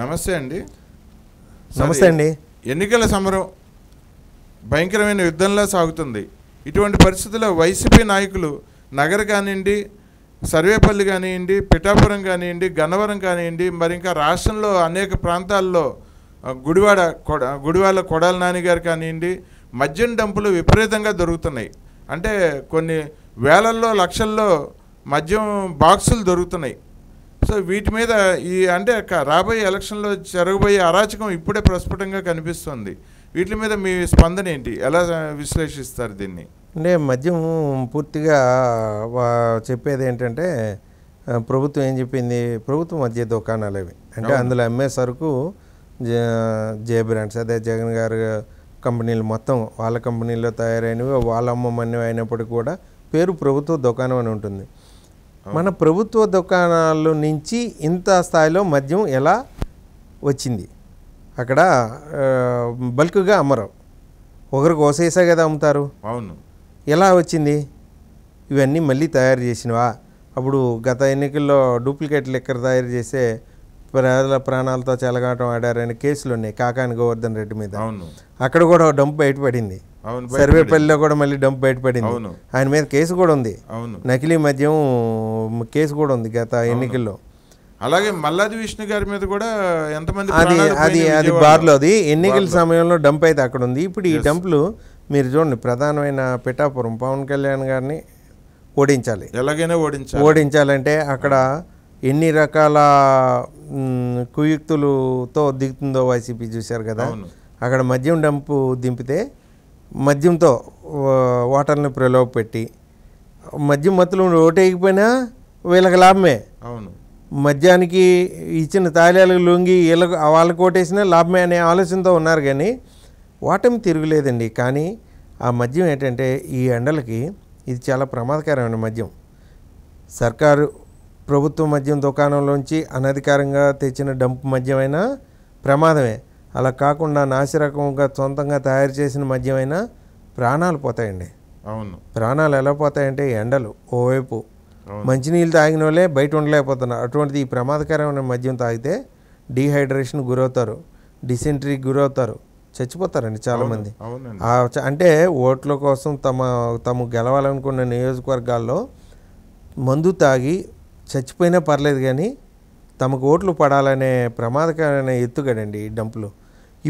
నమస్తే అండి నమస్తే అండి ఎన్నికల సమరం భయంకరమైన యుద్ధంలో సాగుతుంది ఇటువంటి పరిస్థితుల్లో వైసీపీ నాయకులు నగర్ కానివ్వండి సర్వేపల్లి కానివ్వండి పిఠాపురం కానివ్వండి గన్నవరం కానివ్వండి మరి ఇంకా రాష్ట్రంలో అనేక ప్రాంతాల్లో గుడివాడ కొడ గుడివాడ కొడాల నానిగారు కానివ్వండి మద్యం డంపులు విపరీతంగా దొరుకుతున్నాయి అంటే కొన్ని వేలల్లో లక్షల్లో మద్యం బాక్సులు దొరుకుతున్నాయి సో వీటి మీద ఈ అంటే రాబోయే ఎలక్షన్లో జరగబోయే అరాచకం ఇప్పుడే ప్రస్ఫుటంగా కనిపిస్తుంది వీటి మీద మీ స్పందన ఏంటి ఎలా విశ్లేషిస్తారు దీన్ని అంటే మద్యం పూర్తిగా చెప్పేది ఏంటంటే ప్రభుత్వం ఏం చెప్పింది ప్రభుత్వం మధ్య దుకాణాలు అవి అంటే అందులో అమ్మే సరుకు జే బ్రాండ్స్ అదే జగన్ గారు కంపెనీలు మొత్తం వాళ్ళ కంపెనీల్లో తయారైనవి వాళ్ళ అమ్మమన్నవి అయినప్పటికీ కూడా పేరు ప్రభుత్వ దుకాణం అని ఉంటుంది మన ప్రభుత్వ దుకాణాల నుంచి ఇంత స్థాయిలో మద్యం ఎలా వచ్చింది అక్కడ బల్క్గా అమ్మరు ఒకరికి ఓసేసా కదా అమ్ముతారు అవును ఎలా వచ్చింది ఇవన్నీ మళ్ళీ తయారు చేసినవా అప్పుడు గత ఎన్నికల్లో డూప్లికేట్ లెక్కర్ తయారు చేసే ప్రజల ప్రాణాలతో చెలగాటం ఆడారనే కేసులు ఉన్నాయి కాకాని గోవర్ధన్ రెడ్డి మీద అవును అక్కడ కూడా డంప్ బయటపడింది సర్వేపల్లిలో కూడా మళ్ళీ డంప్ బయటపడింది ఆయన మీద కేసు కూడా ఉంది నకిలీ మద్యం కేసు కూడా ఉంది గత ఎన్నికల్లో అలాగే మల్లాది విష్ణు గారి మీద కూడా ఎంతమంది అది అది అది బార్లో అది ఎన్నికల సమయంలో డంప్ అయితే అక్కడ ఉంది ఇప్పుడు ఈ డంప్లు మీరు చూడండి ప్రధానమైన పిఠాపురం పవన్ కళ్యాణ్ గారిని ఓడించాలి ఎలాగైనా ఓడించాలి ఓడించాలంటే అక్కడ ఎన్ని రకాల కుయుక్తులతో దిగుతుందో వైసీపీ చూశారు కదా అక్కడ మద్యం డంపు దింపితే మద్యంతో వాటర్ని ప్రలోభ పెట్టి మద్యం మత్తులో ఓటేయకపోయినా వీళ్ళకి లాభమే అవును మద్యానికి ఇచ్చిన తాళాలకు లొంగి వీళ్ళకు వాళ్ళకు ఓటేసినా లాభమే అనే ఆలోచనతో ఉన్నారు కానీ ఓటమి తిరుగులేదండి కానీ ఆ మద్యం ఏంటంటే ఈ ఎండలకి ఇది చాలా ప్రమాదకరమైన మద్యం సర్కారు ప్రభుత్వ మద్యం దుకాణంలోంచి అనధికారంగా తెచ్చిన డంప్ మద్యమైనా ప్రమాదమే అలా కాకుండా నాసిరకంగా సొంతంగా తయారు చేసిన మద్యమైన ప్రాణాలు పోతాయండి అవును ప్రాణాలు ఎలా పోతాయంటే ఎండలు ఓవైపు మంచినీళ్ళు తాగిన వాళ్ళే బయట ఉండలేకపోతున్నారు అటువంటిది ఈ ప్రమాదకరమైన మద్యం తాగితే డీహైడ్రేషన్ గురవుతారు డిసెంట్రీకి గురవుతారు చచ్చిపోతారండి చాలామంది అంటే ఓట్ల కోసం తమ తము గెలవాలనుకున్న నియోజకవర్గాల్లో మందు తాగి చచ్చిపోయినా పర్లేదు కానీ తమకు ఓట్లు పడాలనే ప్రమాదకరమైన ఎత్తుగడండి ఈ డంపులు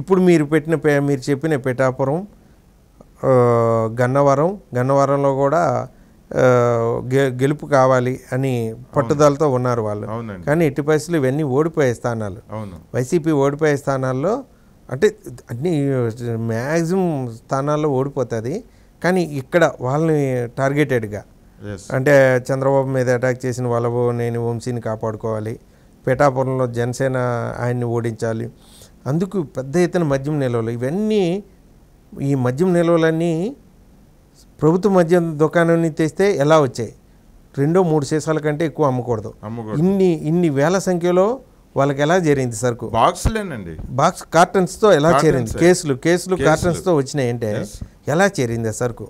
ఇప్పుడు మీరు పెట్టిన మీరు చెప్పిన పిఠాపురం గన్నవరం గన్నవరంలో కూడా గెలుపు కావాలి అని పట్టుదలతో ఉన్నారు వాళ్ళు కానీ ఎట్టి పరిస్థితులు ఇవన్నీ ఓడిపోయే స్థానాలు వైసీపీ ఓడిపోయే స్థానాల్లో అంటే అన్ని మ్యాక్సిమం స్థానాల్లో ఓడిపోతుంది కానీ ఇక్కడ వాళ్ళని టార్గెటెడ్గా అంటే చంద్రబాబు మీద అటాక్ చేసిన వాళ్ళ నేను వంశీని కాపాడుకోవాలి పిఠాపురంలో జనసేన ఆయన్ని ఓడించాలి అందుకు పెద్ద ఎత్తున మద్యం నిల్వలు ఇవన్నీ ఈ మద్యం నిల్వలన్నీ ప్రభుత్వ మద్యం దుకాణం తెస్తే ఎలా వచ్చాయి రెండో మూడు సీసాల కంటే ఎక్కువ అమ్మకూడదు ఇన్ని ఇన్ని వేల సంఖ్యలో వాళ్ళకి ఎలా చేరింది సరుకు బాక్స్లేనండి బాక్స్ కార్టన్స్తో ఎలా చేరింది కేసులు కేసులు కార్టన్స్తో వచ్చినాయంటే ఎలా చేరింది సరుకు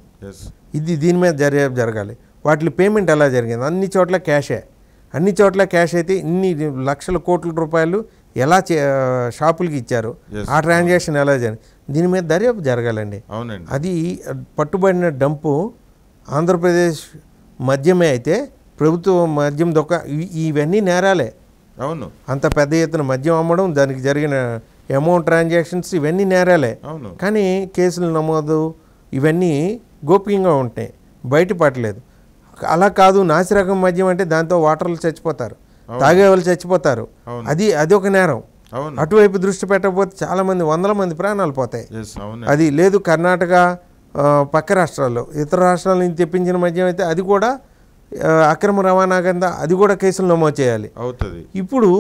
ఇది దీని మీద జరి జరగాలి వాటి పేమెంట్ ఎలా జరిగింది అన్ని చోట్ల క్యాషే అన్ని చోట్ల క్యాష్ అయితే ఇన్ని లక్షల కోట్ల రూపాయలు ఎలా షాపులకి ఇచ్చారు ఆ ట్రాన్సాక్షన్ ఎలా జరిగింది దీని మీద దర్యాప్తు జరగాలండి అవునండి అది పట్టుబడిన డంపు ఆంధ్రప్రదేశ్ మద్యమే అయితే ప్రభుత్వం మద్యం దొక్క ఇవన్నీ నేరాలే అవును అంత పెద్ద ఎత్తున మద్యం అమ్మడం దానికి జరిగిన అమౌంట్ ట్రాన్సాక్షన్స్ ఇవన్నీ నేరాలే అవును కానీ కేసులు నమోదు ఇవన్నీ గోప్యంగా ఉంటాయి బయటపడలేదు అలా కాదు నాసిరకం మద్యం అంటే దాంతో వాటర్లు చచ్చిపోతారు తాగే వాళ్ళు చచ్చిపోతారు అది అది ఒక నేరం అటువైపు దృష్టి పెట్టకపోతే చాలా మంది వందల మంది ప్రాణాలు పోతాయి అది లేదు కర్ణాటక పక్క రాష్ట్రాల్లో ఇతర రాష్ట్రాల నుంచి తెప్పించిన మద్యం అయితే అది కూడా అక్రమ రవాణా కింద అది కూడా కేసులు నమోదు చేయాలి అవుతుంది ఇప్పుడు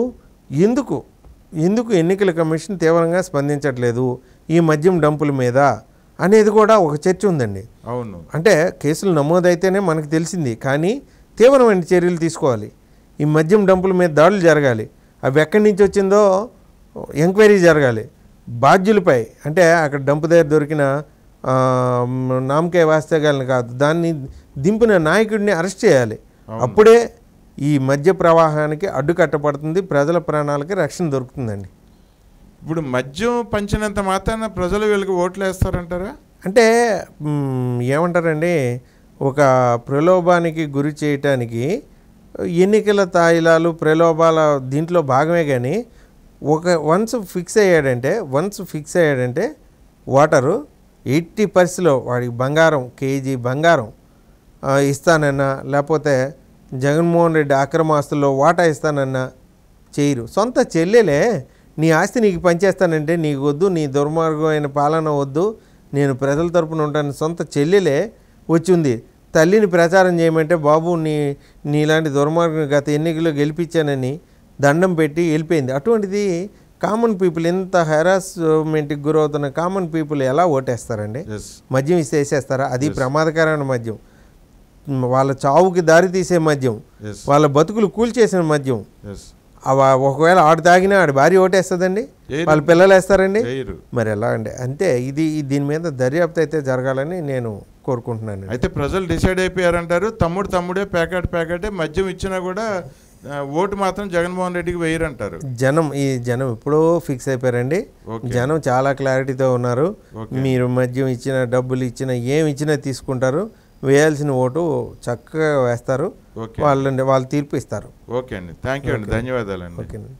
ఎందుకు ఎందుకు ఎన్నికల కమిషన్ తీవ్రంగా స్పందించట్లేదు ఈ మద్యం డంపుల మీద అనేది కూడా ఒక చర్చ ఉందండి అవును అంటే కేసులు నమోదైతేనే మనకు తెలిసింది కానీ తీవ్రమైన చర్యలు తీసుకోవాలి ఈ మద్యం డంపుల మీద దాడులు జరగాలి అవి ఎక్కడి నుంచి వచ్చిందో ఎంక్వైరీ జరగాలి బాధ్యులపై అంటే అక్కడ డంపు దగ్గర దొరికిన నామకే వాస్తగాలను కాదు దాన్ని దింపిన నాయకుడిని అరెస్ట్ చేయాలి అప్పుడే ఈ మద్య ప్రవాహానికి కట్టబడుతుంది ప్రజల ప్రాణాలకి రక్షణ దొరుకుతుందండి ఇప్పుడు మద్యం పంచినంత మాత్రాన ప్రజలు వీళ్ళకి ఓట్లు వేస్తారంటారా అంటే ఏమంటారండి ఒక ప్రలోభానికి గురి చేయటానికి ఎన్నికల తాయిలాలు ప్రలోభాల దీంట్లో భాగమే కానీ ఒక వన్స్ ఫిక్స్ అయ్యాడంటే వన్స్ ఫిక్స్ అయ్యాడంటే వాటరు ఎయిటీ పరిస్థితిలో వాడికి బంగారం కేజీ బంగారం ఇస్తానన్నా లేకపోతే జగన్మోహన్ రెడ్డి అక్రమాస్తుల్లో వాటా ఇస్తానన్నా చేయరు సొంత చెల్లెలే నీ ఆస్తి నీకు పనిచేస్తానంటే నీకు వద్దు నీ దుర్మార్గమైన పాలన వద్దు నేను ప్రజల తరపున ఉంటాను సొంత చెల్లెలే వచ్చింది తల్లిని ప్రచారం చేయమంటే బాబు నీ నీలాంటి దుర్మార్గం గత ఎన్నికల్లో గెలిపించానని దండం పెట్టి వెళ్ళిపోయింది అటువంటిది కామన్ పీపుల్ ఇంత హెరాస్మెంట్కి గురవుతున్న కామన్ పీపుల్ ఎలా ఓటేస్తారండి మద్యం ఇస్తేసేస్తారా అది ప్రమాదకరమైన మద్యం వాళ్ళ చావుకి దారి తీసే మద్యం వాళ్ళ బతుకులు కూల్చేసిన మద్యం ఒకవేళ ఆడు తాగినా ఆడు భార్య ఓటేస్తుందండి వాళ్ళ పిల్లలు వేస్తారండి మరి ఎలా అండి అంతే ఇది దీని మీద దర్యాప్తు అయితే జరగాలని నేను కోరుకుంటున్నాను అయితే ప్రజలు డిసైడ్ అయిపోయారంటారు తమ్ముడు తమ్ముడే ప్యాకెట్ ప్యాకెటే మద్యం ఇచ్చినా కూడా ఓటు మాత్రం జగన్మోహన్ రెడ్డికి వేయరంటారు జనం ఈ జనం ఎప్పుడో ఫిక్స్ అయిపోయారండి జనం చాలా క్లారిటీతో ఉన్నారు మీరు మద్యం ఇచ్చిన డబ్బులు ఇచ్చిన ఏమి ఇచ్చినా తీసుకుంటారు వేయాల్సిన ఓటు చక్కగా వేస్తారు వాళ్ళు వాళ్ళు తీర్పు ఇస్తారు ఓకే అండి థ్యాంక్ యూ అండి ధన్యవాదాలు అండి ఓకే